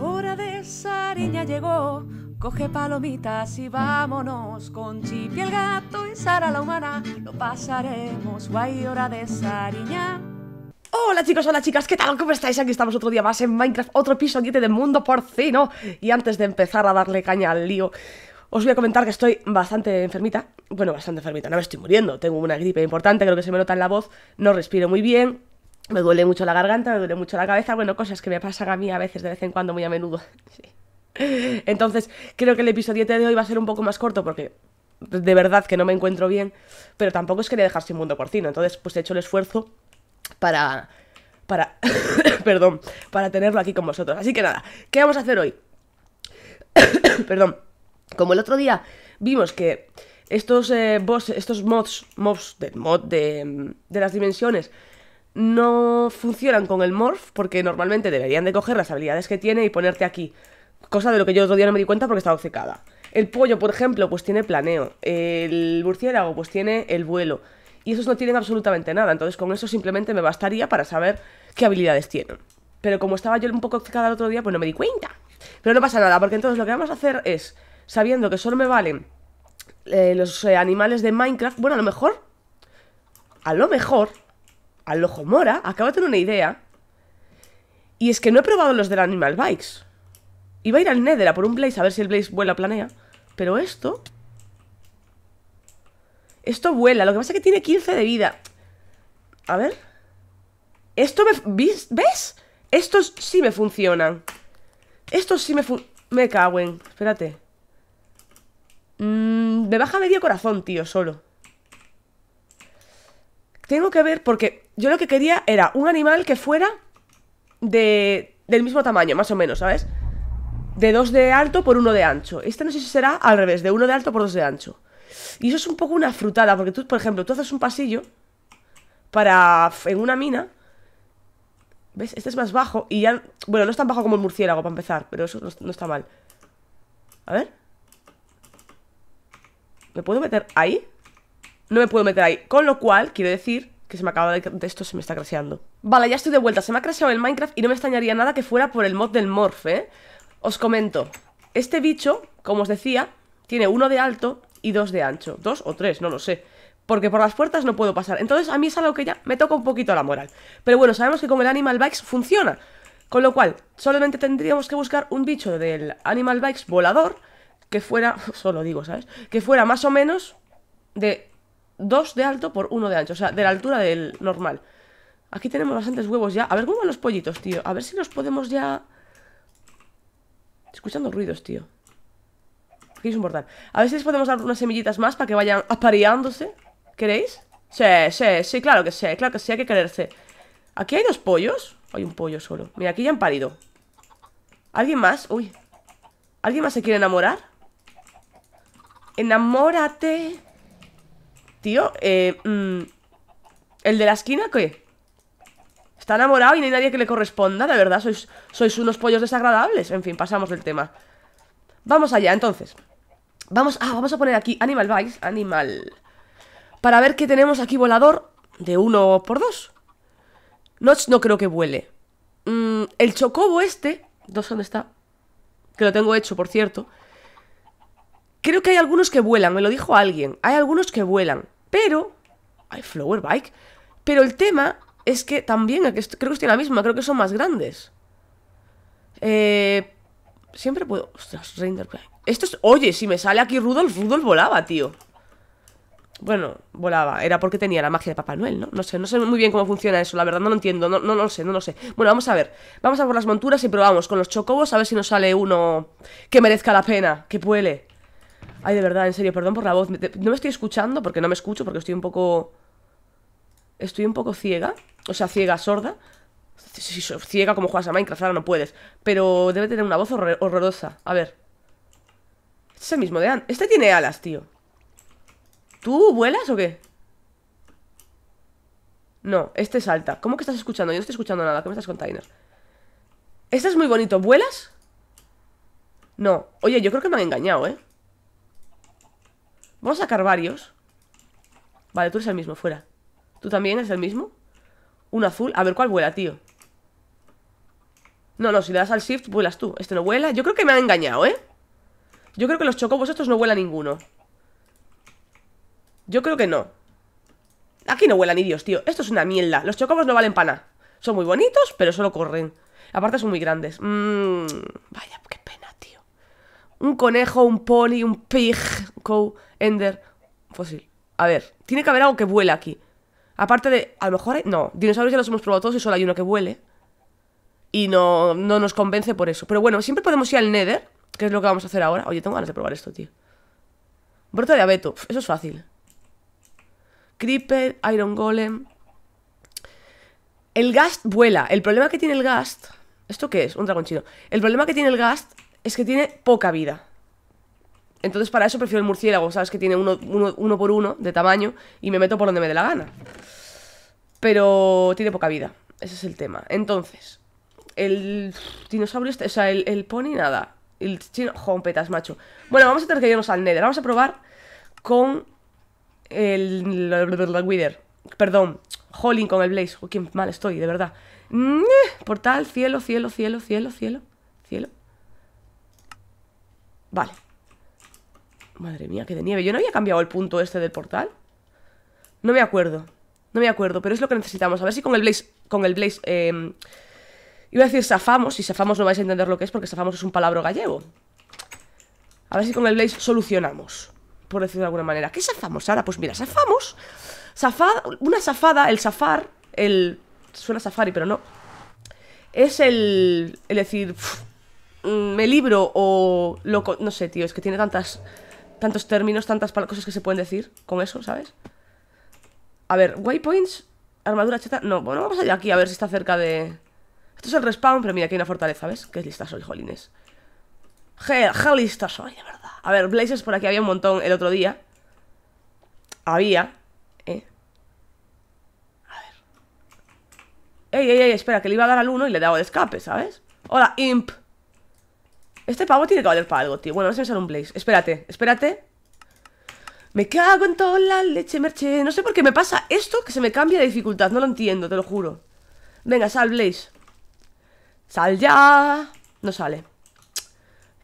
Hora de Sariña llegó, coge palomitas y vámonos. Con Chipi el gato y Sara la humana, lo pasaremos guay, hora de Sariña. Hola chicos, hola chicas, ¿qué tal? ¿Cómo estáis? Aquí estamos otro día más en Minecraft, otro episodio de Mundo Porcino. Y antes de empezar a darle caña al lío, os voy a comentar que estoy bastante enfermita. Bueno, bastante enfermita, no me estoy muriendo. Tengo una gripe importante, creo que se me nota en la voz. No respiro muy bien me duele mucho la garganta, me duele mucho la cabeza, bueno, cosas que me pasan a mí a veces, de vez en cuando, muy a menudo. Entonces, creo que el episodio de hoy va a ser un poco más corto porque de verdad que no me encuentro bien, pero tampoco es quería dejar sin mundo porcino, entonces pues he hecho el esfuerzo para para perdón, para tenerlo aquí con vosotros. Así que nada, ¿qué vamos a hacer hoy? perdón. Como el otro día vimos que estos eh, estos mods, mods del mod de, de las dimensiones no funcionan con el morph porque normalmente deberían de coger las habilidades que tiene y ponerte aquí. Cosa de lo que yo otro día no me di cuenta porque estaba obcecada. El pollo, por ejemplo, pues tiene planeo. El burciélago, pues tiene el vuelo. Y esos no tienen absolutamente nada. Entonces con eso simplemente me bastaría para saber qué habilidades tienen. Pero como estaba yo un poco obcecada el otro día, pues no me di cuenta. Pero no pasa nada, porque entonces lo que vamos a hacer es, sabiendo que solo me valen eh, los eh, animales de Minecraft, bueno, a lo mejor... A lo mejor al ojo mora, acabo de tener una idea. Y es que no he probado los del Animal Bikes. Iba a ir al Nether a por un Blaze a ver si el Blaze vuela planea. Pero esto... Esto vuela, lo que pasa es que tiene 15 de vida. A ver. Esto me... ¿Ves? Estos sí me funcionan. Estos sí me Me caguen. Espérate. Mm, me baja medio corazón, tío, solo. Tengo que ver porque yo lo que quería era un animal que fuera del mismo tamaño, más o menos, ¿sabes? De dos de alto por uno de ancho. Este no sé si será al revés, de uno de alto por dos de ancho. Y eso es un poco una frutada, porque tú, por ejemplo, tú haces un pasillo para en una mina. ¿Ves? Este es más bajo y ya... Bueno, no es tan bajo como el murciélago para empezar, pero eso no, no está mal. A ver. ¿Me puedo meter ahí? no me puedo meter ahí. Con lo cual, quiero decir que se me acaba de, esto, se me está craseando. Vale, ya estoy de vuelta. Se me ha craseado el Minecraft y no me extrañaría nada que fuera por el mod del Morph, ¿eh? Os comento. Este bicho, como os decía, tiene uno de alto y dos de ancho. Dos o tres, no lo sé. Porque por las puertas no puedo pasar. Entonces a mí es algo que ya me toca un poquito la moral. Pero bueno, sabemos que con el Animal Bikes funciona. Con lo cual, solamente tendríamos que buscar un bicho del Animal Bikes volador que fuera, solo digo, ¿sabes? Que fuera más o menos de Dos de alto por uno de ancho, o sea, de la altura del normal. Aquí tenemos bastantes huevos ya. A ver cómo van los pollitos, tío. A ver si los podemos ya... Escuchando ruidos, tío. Aquí es un portal. A ver si les podemos dar unas semillitas más para que vayan apareándose. ¿Queréis? Sí, sí, sí, claro que sí, claro que sí, hay que quererse. ¿Aquí hay dos pollos? Hay un pollo solo. Mira, aquí ya han parido. ¿Alguien más? Uy. ¿Alguien más se quiere enamorar? Enamórate. Tío, eh, mm, ¿El de la esquina qué? Está enamorado y no hay nadie que le corresponda, de verdad, sois, sois unos pollos desagradables. En fin, pasamos del tema. Vamos allá, entonces. Vamos, ah, vamos a poner aquí Animal Vice, Animal. Para ver qué tenemos aquí volador de uno por dos. No no creo que vuele. Mm, el chocobo este, dos dónde está, que lo tengo hecho, por cierto. Creo que hay algunos que vuelan, me lo dijo alguien. Hay algunos que vuelan. Pero. Hay Flower Bike. Pero el tema es que también, creo que estoy en la misma, creo que son más grandes. Eh, siempre puedo. Ostras, Esto es. Oye, si me sale aquí Rudolf, Rudolf volaba, tío. Bueno, volaba. Era porque tenía la magia de Papá Noel, ¿no? No sé, no sé muy bien cómo funciona eso, la verdad, no lo entiendo. No, no, no lo sé, no lo sé. Bueno, vamos a ver. Vamos a por las monturas y probamos con los chocobos a ver si nos sale uno que merezca la pena, que puele. Ay, de verdad, en serio, perdón por la voz. No me estoy escuchando porque no me escucho, porque estoy un poco... Estoy un poco ciega. O sea, ciega, sorda. Si ciega como juegas a Minecraft, ahora no puedes. Pero debe tener una voz horrorosa. A ver. Este es el mismo de Este tiene alas, tío. ¿Tú vuelas o qué? No, este salta. ¿Cómo que estás escuchando? Yo no estoy escuchando nada. ¿Cómo me estás contando Este es muy bonito. ¿Vuelas? No. Oye, yo creo que me han engañado, ¿eh? Vamos a sacar varios. Vale, tú eres el mismo, fuera. ¿Tú también eres el mismo? Un azul. A ver cuál vuela, tío. No, no, si le das al shift, vuelas tú. Este no vuela. Yo creo que me han engañado, ¿eh? Yo creo que los chocobos estos no vuelan ninguno. Yo creo que no. Aquí no vuelan ni Dios, tío. Esto es una mierda. Los chocobos no valen para nada. Son muy bonitos, pero solo corren. Aparte son muy grandes. Mmm. vaya, qué pena, tío. Un conejo, un pony, un pig. Ender, fósil. A ver, tiene que haber algo que vuela aquí. Aparte de, a lo mejor, no, dinosaurios ya los hemos probado todos y solo hay uno que vuele. Y no, no nos convence por eso. Pero bueno, siempre podemos ir al Nether, que es lo que vamos a hacer ahora. Oye, tengo ganas de probar esto, tío. Brota de abeto, eso es fácil. Creeper, Iron Golem. El Gast vuela. El problema que tiene el Gast... ¿Esto qué es? Un dragón chino. El problema que tiene el Gast es que tiene poca vida. Entonces para eso prefiero el murciélago, ¿sabes? Que tiene uno, por uno de tamaño y me meto por donde me dé la gana. Pero tiene poca vida, ese es el tema. Entonces, el dinosaurio, este, o sea, el, pony nada. El chino, jompetas, macho. Bueno, vamos a tener que irnos al Nether. Vamos a probar con el, el, Wither. Perdón, Holling con el Blaze. qué mal estoy, de verdad. Portal, cielo, cielo, cielo, cielo, cielo, cielo. Vale, Madre mía, qué de nieve. Yo no había cambiado el punto este del portal. No me acuerdo. No me acuerdo, pero es lo que necesitamos. A ver si con el Blaze. Con el Blaze. Em, iba a decir safamos, y safamos no vais a entender lo que es porque safamos es un palabra gallego. A ver si con el Blaze solucionamos. Por decirlo de alguna manera. ¿Qué safamos ahora? Pues mira, safamos. una safada, el safar, El. Suena safari, pero no. Es el. El decir. Mm, me libro o. Lo, no sé, tío, es que tiene tantas tantos términos, tantas cosas que se pueden decir con eso, ¿sabes? A ver, waypoints, armadura cheta. No, bueno, vamos a ir aquí a ver si está cerca de. Esto es el respawn, pero mira, aquí hay una fortaleza, ¿ves? Que lista soy, jolines. Qué lista soy, de verdad. A ver, blazes por aquí había un montón el otro día. Había. ¿Eh? A ver. Ey, ey, ey, espera, que le iba a dar al uno y le he dado el escape, ¿sabes? Hola, imp. Este pavo tiene que valer para algo, tío. Bueno, vamos a usar un Blaze. Espérate, espérate. Me cago en toda la leche, merche. No sé por qué me pasa esto que se me cambia de dificultad. No lo entiendo, te lo juro. Venga, sal, Blaze. Sal ya. No sale.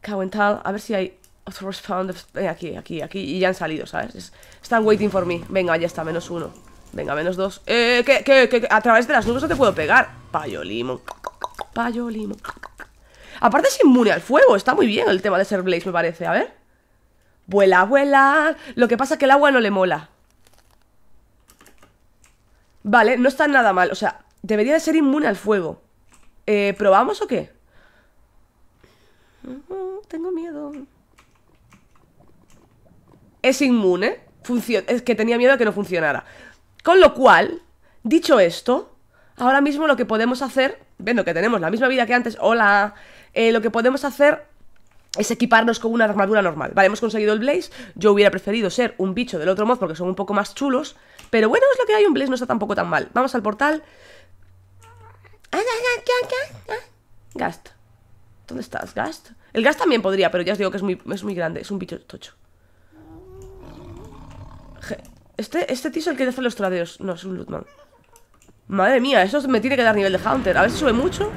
Cago en tal. A ver si hay otro respawn. aquí, aquí, aquí. Y ya han salido, ¿sabes? Están waiting for me. Venga, ya está, menos uno. Venga, menos dos. Eh, que, que, que, a través de las nubes no te puedo pegar. Payo limo. Payo limo. Aparte es inmune al fuego, está muy bien el tema de ser Blaze, me parece. A ver. Vuela, vuela. Lo que pasa es que el agua no le mola. Vale, no está nada mal. O sea, debería de ser inmune al fuego. Eh, ¿Probamos o qué? tengo miedo. Es inmune. es que tenía miedo de que no funcionara. Con lo cual, dicho esto, ahora mismo lo que podemos hacer, viendo que tenemos la misma vida que antes, hola, eh, lo que podemos hacer es equiparnos con una armadura normal. Vale, hemos conseguido el Blaze. Yo hubiera preferido ser un bicho del otro mod porque son un poco más chulos. Pero bueno, es lo que hay. Un Blaze no está tampoco tan mal. Vamos al portal. Ah, ah, ah, Gast. ¿Dónde estás, Gast? El Gast también podría, pero ya os digo que es muy, grande. Es un bicho tocho. Este, este tío es el que hace los tradeos. No, es un Lootman. Madre mía, eso me tiene que dar nivel de Hunter. A ver si sube mucho.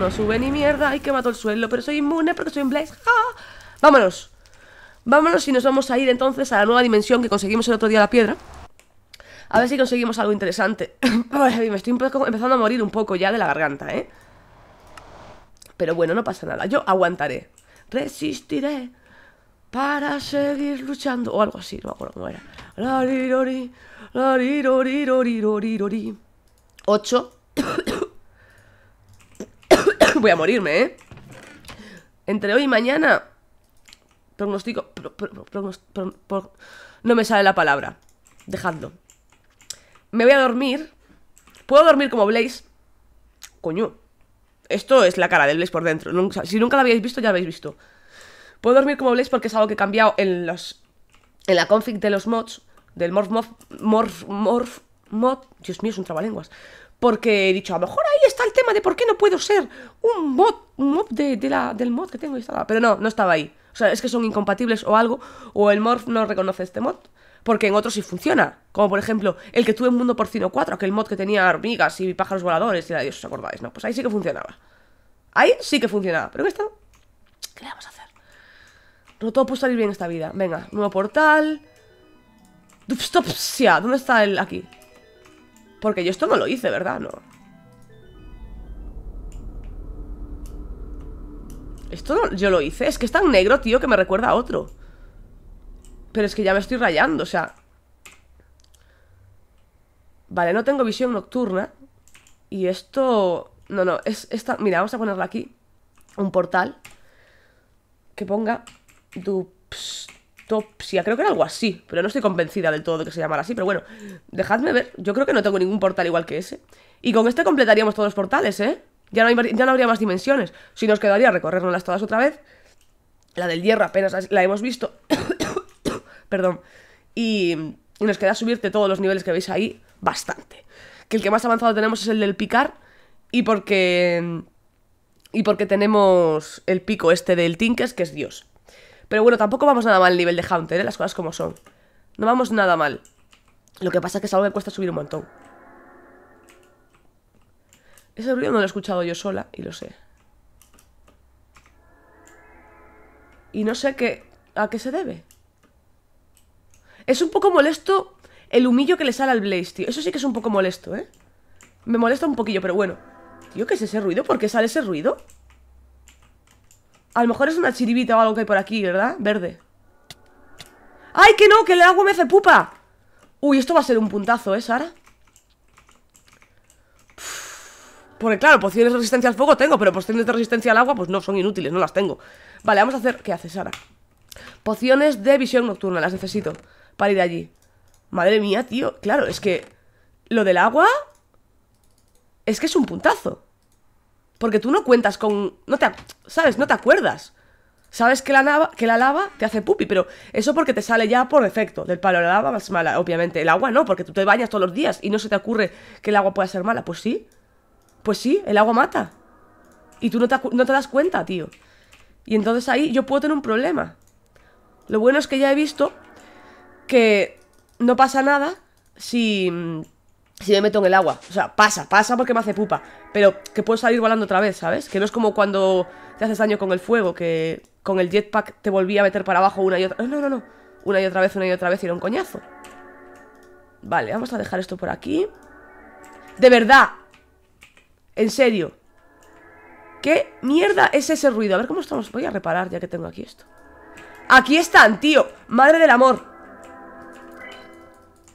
No sube ni mierda. hay que mato el suelo. Pero soy inmune porque soy un Blaze. Vámonos. Vámonos y nos vamos a ir entonces a la nueva dimensión que conseguimos el otro día la piedra. A ver si conseguimos algo interesante. Me estoy empezando a morir un poco ya de la garganta, ¿eh? Pero bueno, no pasa nada. Yo aguantaré. Resistiré para seguir luchando. O algo así, no me acuerdo cómo era. Ocho. voy a morirme, ¿eh? Entre hoy y mañana... Prognostico... no me sale la palabra. Dejadlo. Me voy a dormir. Puedo dormir como Blaze. Coño. Esto es la cara del Blaze por dentro. si nunca la habéis visto, ya la habéis visto. Puedo dormir como Blaze porque es algo que he cambiado en los... En la config de los mods. Del morph, morph, morph, mod. Dios mío, es un trabalenguas porque he dicho, a lo mejor ahí está el tema de por qué no puedo ser un mod, un mod de, la, del mod que tengo instalado. Pero no, no estaba ahí. O sea, es que son incompatibles o algo, o el morph no reconoce este mod. Porque en otros sí funciona. Como por ejemplo, el que tuve en Mundo Porcino 4, aquel mod que tenía hormigas y pájaros voladores y la ¿os acordáis? No, pues ahí sí que funcionaba. Ahí sí que funcionaba. Pero en este ¿qué le vamos a hacer? No todo puede salir bien esta vida. Venga, nuevo portal. ¿Dónde está el aquí? Porque yo esto no lo hice, ¿verdad? No. Esto yo lo hice. Es que es tan negro, tío, que me recuerda a otro. Pero es que ya me estoy rayando, o sea... Vale, no tengo visión nocturna. Y esto... No, no, es esta... Mira, vamos a ponerla aquí. Un portal. Que ponga... Dups, creo que era algo así, pero no estoy convencida del todo de que se llamara así, pero bueno, dejadme ver, yo creo que no tengo ningún portal igual que ese. Y con este completaríamos todos los portales, ¿eh? Ya no, ya habría más dimensiones, si nos quedaría recorrernoslas todas otra vez. La del hierro apenas la hemos visto. Perdón. Y, y nos queda subirte todos los niveles que veis ahí bastante. Que el que más avanzado tenemos es el del picar y porque... Y porque tenemos el pico este del Tinkers, que es Dios. Pero bueno, tampoco vamos nada mal el nivel de Hunter, ¿eh? Las cosas como son. No vamos nada mal. Lo que pasa es que es algo que cuesta subir un montón. Ese ruido no lo he escuchado yo sola y lo sé. Y no sé qué, a qué se debe. Es un poco molesto el humillo que le sale al Blaze, tío. Eso sí que es un poco molesto, ¿eh? Me molesta un poquillo, pero bueno. Tío, ¿qué es ese ruido? ¿Por qué sale ese ruido? A lo mejor es una chiribita o algo que hay por aquí, ¿verdad? Verde ¡Ay, que no! ¡Que el agua me hace pupa! Uy, esto va a ser un puntazo, ¿eh, Sara? Porque claro, pociones de resistencia al fuego tengo Pero pociones de resistencia al agua, pues no, son inútiles No las tengo Vale, vamos a hacer... ¿Qué hace Sara? Pociones de visión nocturna, las necesito Para ir allí Madre mía, tío, claro, es que Lo del agua Es que es un puntazo porque tú no cuentas con. No te, ¿Sabes? No te acuerdas. Sabes que la, lava, que la lava te hace pupi, pero eso porque te sale ya por defecto del palo. La lava más mala, obviamente. El agua no, porque tú te bañas todos los días y no se te ocurre que el agua pueda ser mala. Pues sí. Pues sí, el agua mata. Y tú no no te das cuenta, tío. Y entonces ahí yo puedo tener un problema. Lo bueno es que ya he visto que no pasa nada si si me meto en el agua. O sea, pasa, pasa porque me hace pupa. Pero que puedo salir volando otra vez, ¿sabes? Que no es como cuando te haces daño con el fuego, que con el jetpack te volvía a meter para abajo una y otra. No, no, no. Una y otra vez, una y otra vez y era un coñazo. Vale, vamos a dejar esto por aquí. De verdad. En serio. ¿Qué mierda es ese ruido? A ver cómo estamos. Voy a reparar ya que tengo aquí esto. Aquí están, tío. Madre del amor.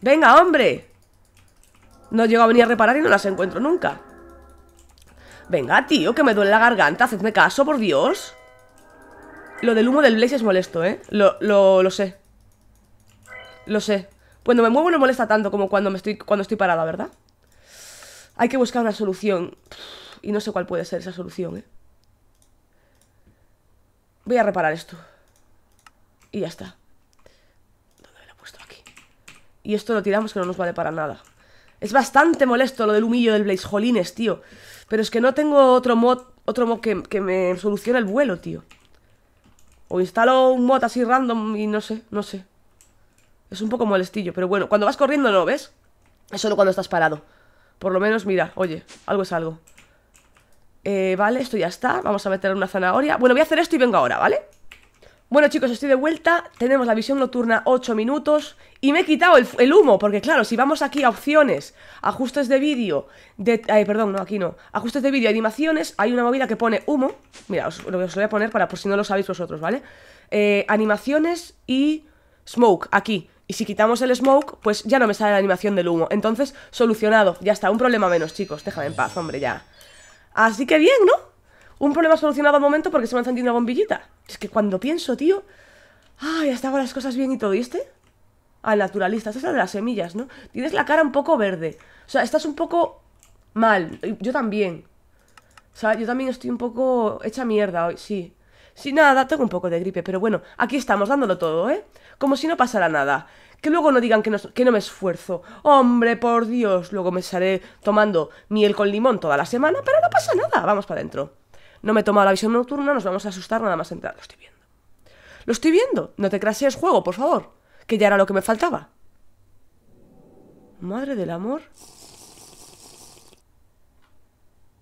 Venga, hombre. No llego a venir a reparar y no las encuentro nunca. Venga, tío, que me duele la garganta. Hacedme caso, por Dios. Lo del humo del Blaze es molesto, ¿eh? Lo, lo, sé. Lo sé. Cuando me muevo no molesta tanto como cuando, me estoy, cuando estoy parada, ¿verdad? Hay que buscar una solución. Y no sé cuál puede ser esa solución, ¿eh? Voy a reparar esto. Y ya está. ¿Dónde me lo he puesto aquí? Y esto lo tiramos que no nos vale para nada. Es bastante molesto lo del humillo del Blaze. Jolines, tío. Pero es que no tengo otro mod, otro mod que, me solucione el vuelo, tío. O instalo un mod así random y no sé, no sé. Es un poco molestillo, pero bueno, cuando vas corriendo no, ¿ves? Es solo cuando estás parado. Por lo menos, mira, oye, algo es algo. Eh, vale, esto ya está. Vamos a meter una zanahoria. Bueno, voy a hacer esto y vengo ahora, ¿vale? Bueno chicos, estoy de vuelta, tenemos la visión nocturna 8 minutos y me he quitado el, humo, porque claro, si vamos aquí a opciones, ajustes de vídeo, de, Ay, eh, perdón, no, aquí no, ajustes de vídeo, animaciones, hay una movida que pone humo, mira, os, lo, os voy a poner para por si no lo sabéis vosotros, ¿vale? Eh, animaciones y smoke, aquí, y si quitamos el smoke, pues ya no me sale la animación del humo, entonces solucionado, ya está, un problema menos chicos, déjame en paz, hombre, ya. Así que bien, ¿no? un problema solucionado al momento porque se me ha encendido una bombillita. Es que cuando pienso, tío, ay, hasta hago las cosas bien y todo, ¿y este? Ah, naturalista, esta es la de las semillas, ¿no? Tienes la cara un poco verde. O sea, estás un poco mal. Yo también. O sea, yo también estoy un poco hecha mierda hoy, sí. Sí, nada, tengo un poco de gripe, pero bueno, aquí estamos dándolo todo, ¿eh? Como si no pasara nada. Que luego no digan que no, que no me esfuerzo. Hombre, por Dios, luego me estaré tomando miel con limón toda la semana, pero no pasa nada, vamos para adentro. No me he la visión nocturna, nos vamos a asustar nada más entrar. Lo estoy viendo. Lo estoy viendo. No te es juego, por favor. Que ya era lo que me faltaba. Madre del amor.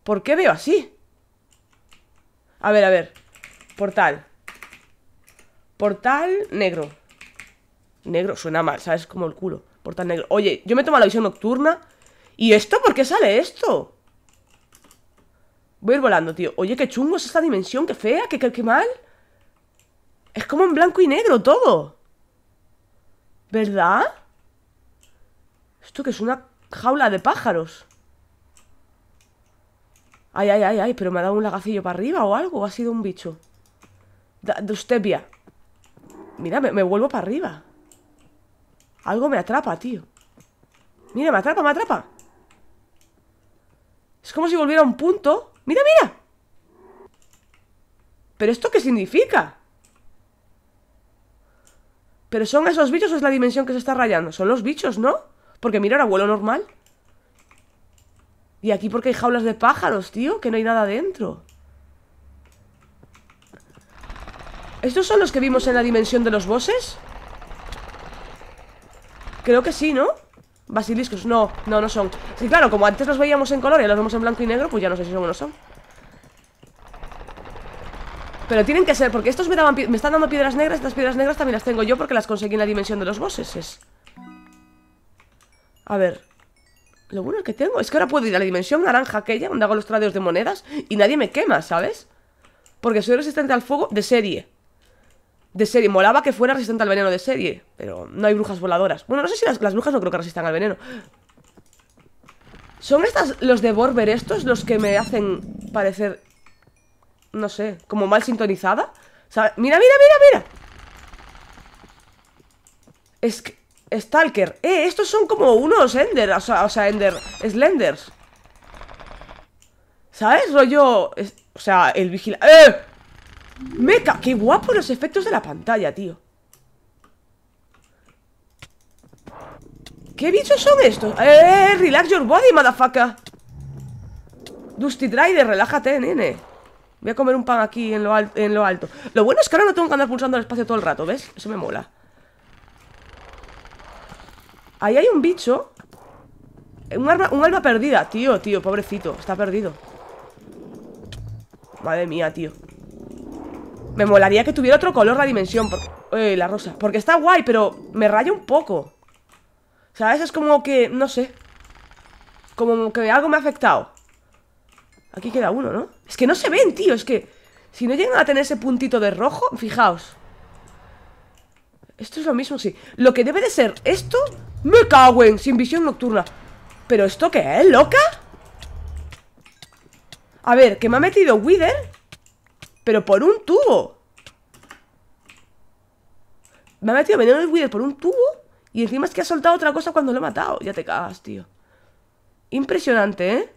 ¿Por qué veo así? A ver, a ver. Portal. Portal negro. Negro, suena mal, ¿sabes? Como el culo. Portal negro. Oye, yo me tomo la visión nocturna. ¿Y esto? ¿Por qué sale esto? Voy a ir volando, tío Oye, qué chungo es esta dimensión, qué fea, qué, qué, mal Es como en blanco y negro todo ¿Verdad? Esto que es una jaula de pájaros Ay, ay, ay, ay, pero me ha dado un lagacillo para arriba o algo, ¿O ha sido un bicho. De Mira, me, me, vuelvo para arriba. Algo me atrapa, tío. Mira, me atrapa, me atrapa. Es como si volviera a un punto ¡Mira, mira! ¿Pero esto qué significa? ¿Pero son esos bichos o es la dimensión que se está rayando? Son los bichos, ¿no? Porque mira, era vuelo normal Y aquí porque hay jaulas de pájaros, tío Que no hay nada dentro ¿Estos son los que vimos en la dimensión de los bosses? Creo que sí, ¿no? Basiliscos, no, no, no son Sí, claro, como antes los veíamos en color y los vemos en blanco y negro Pues ya no sé si son o no son Pero tienen que ser, porque estos me, daban, me están dando piedras negras Estas piedras negras también las tengo yo porque las conseguí en la dimensión de los bosses A ver Lo bueno que tengo es que ahora puedo ir a la dimensión naranja aquella Donde hago los tradeos de monedas Y nadie me quema, ¿sabes? Porque soy resistente al fuego de serie de serie. Molaba que fuera resistente al veneno de serie, pero no hay brujas voladoras. Bueno, no sé si las, las brujas no creo que resistan al veneno. ¿Son estas los de Borber estos los que me hacen parecer, no sé, como mal sintonizada? O mira, mira, mira, mira. Es que... Stalker. Eh, estos son como unos Ender, o sea, Ender, Slenders. ¿Sabes? Rollo... o sea, el vigilante... ¡Eh! ¡Meca! ¡Qué guapo los efectos de la pantalla, tío! ¿Qué bichos son estos? ¡Eh! ¡Relax your body, motherfucker! Dusty Drider, relájate, nene Voy a comer un pan aquí en lo, alto Lo bueno es que ahora no tengo que andar pulsando el espacio todo el rato, ¿ves? Eso me mola Ahí hay un bicho un alma perdida Tío, tío, pobrecito Está perdido Madre mía, tío me molaría que tuviera otro color la dimensión eh, la rosa Porque está guay, pero me raya un poco ¿Sabes? Es como que, no sé Como que algo me ha afectado Aquí queda uno, ¿no? Es que no se ven, tío, es que Si no llegan a tener ese puntito de rojo Fijaos Esto es lo mismo, sí Lo que debe de ser esto ¡Me cago en! Sin visión nocturna ¿Pero esto qué es, loca? A ver, que me ha metido Wither pero por un tubo. Me ha metido veneno el Wither por un tubo. Y encima es que ha soltado otra cosa cuando lo he matado. Ya te cagas, tío. Impresionante, ¿eh?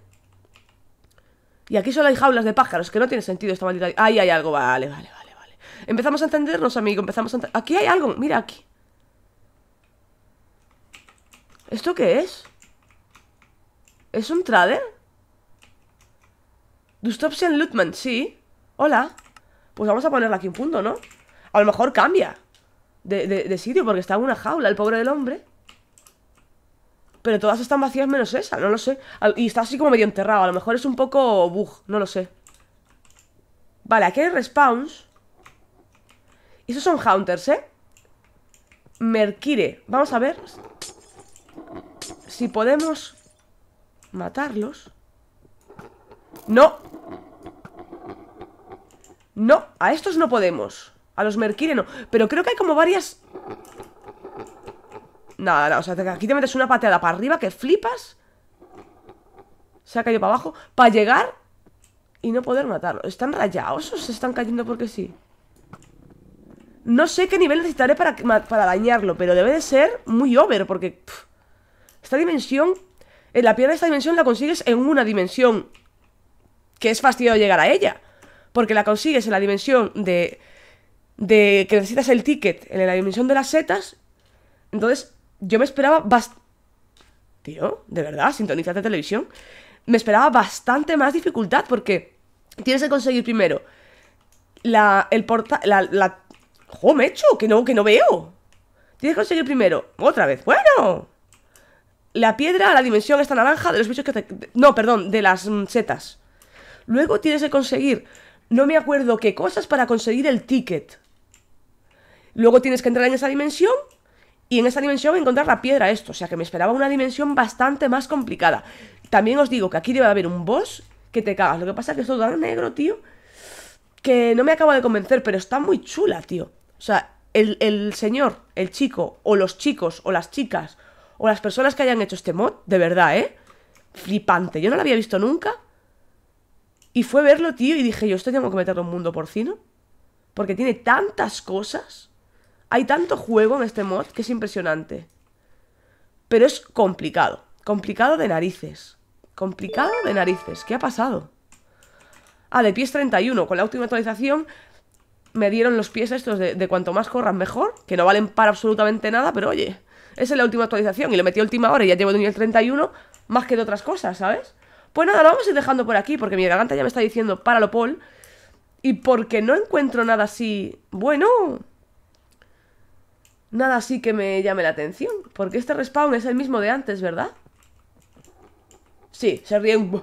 Y aquí solo hay jaulas de pájaros, que no tiene sentido esta maldita... Ahí hay algo, vale, vale, vale, vale. Empezamos a encendernos, amigo, empezamos a... Aquí hay algo, mira aquí. ¿Esto qué es? ¿Es un trader? Dustopsian Lutman, sí. Hola. Pues vamos a ponerla aquí un punto, ¿no? A lo mejor cambia de, sitio porque está en una jaula el pobre del hombre. Pero todas están vacías menos esa, no lo sé. Y está así como medio enterrado. A lo mejor es un poco bug, no lo sé. Vale, aquí hay respawns. esos son hunters, ¿eh? Merkire. Vamos a ver si podemos matarlos. ¡No! No, a estos no podemos. A los Merkire no. Pero creo que hay como varias... Nada, nada, o sea, aquí te metes una pateada para arriba que flipas. Se ha caído para abajo. Para llegar y no poder matarlo. ¿Están rayados o se están cayendo porque sí? No sé qué nivel necesitaré para, para dañarlo, pero debe de ser muy over, porque... esta dimensión... En eh, la piedra de esta dimensión la consigues en una dimensión. Que es fastidio llegar a ella porque la consigues en la dimensión de, de que necesitas el ticket, en la dimensión de las setas. Entonces, yo me esperaba bastante... Tío, de verdad, de televisión. Me esperaba bastante más dificultad porque tienes que conseguir primero la... el porta... la... la... ¡Jo, me Que no, que no veo. Tienes que conseguir primero... Otra vez. Bueno la piedra a la dimensión esta naranja de los bichos que No, perdón, de las mm, setas. Luego tienes que conseguir no me acuerdo qué cosas para conseguir el ticket. Luego tienes que entrar en esa dimensión y en esa dimensión encontrar la piedra esto. O sea que me esperaba una dimensión bastante más complicada. También os digo que aquí debe haber un boss que te cagas. Lo que pasa es que es todo tan negro, tío, que no me acaba de convencer, pero está muy chula, tío. O sea, el, el señor, el chico, o los chicos, o las chicas, o las personas que hayan hecho este mod, de verdad, ¿eh? Flipante. Yo no lo había visto nunca y fue verlo, tío, y dije yo, esto tengo que meterlo en mundo porcino. Porque tiene tantas cosas. Hay tanto juego en este mod que es impresionante. Pero es complicado. Complicado de narices. Complicado de narices. ¿Qué ha pasado? Ah, de pies 31. Con la última actualización me dieron los pies estos de, cuanto más corran mejor. Que no valen para absolutamente nada, pero oye. Esa es la última actualización y lo metí a última hora y ya llevo de nivel 31 más que de otras cosas, ¿sabes? Pues nada, lo vamos a ir dejando por aquí porque mi garganta ya me está diciendo para lo Paul. Y porque no encuentro nada así... Bueno... Nada así que me llame la atención. Porque este respawn es el mismo de antes, ¿verdad? Sí, se ríen.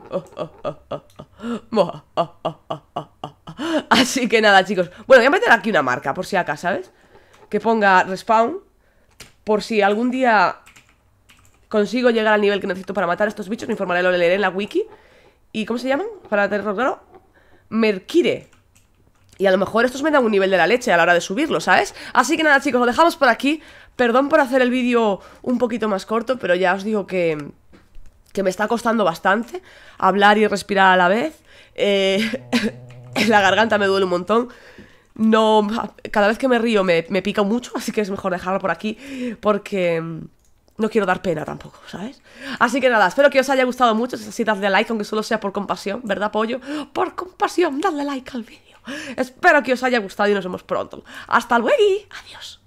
Así que nada, chicos. Bueno, voy a meter aquí una marca, por si acá, ¿sabes? Que ponga respawn. Por si algún día consigo llegar al nivel que necesito para matar a estos bichos, me informaré, lo leeré en la wiki. ¿Y cómo se llaman? Para tenerlo claro. Merkire. Y a lo mejor estos me dan un nivel de la leche a la hora de subirlo, ¿sabes? Así que nada, chicos, lo dejamos por aquí. Perdón por hacer el vídeo un poquito más corto, pero ya os digo que, que me está costando bastante hablar y respirar a la vez. Eh, la garganta me duele un montón. No, cada vez que me río me, me pica mucho, así que es mejor dejarlo por aquí porque no quiero dar pena tampoco, ¿sabes? Así que nada, espero que os haya gustado mucho. Si es así, dadle like, aunque solo sea por compasión, ¿verdad, pollo? Por compasión, dadle like al vídeo. Espero que os haya gustado y nos vemos pronto. Hasta luego. y Adiós.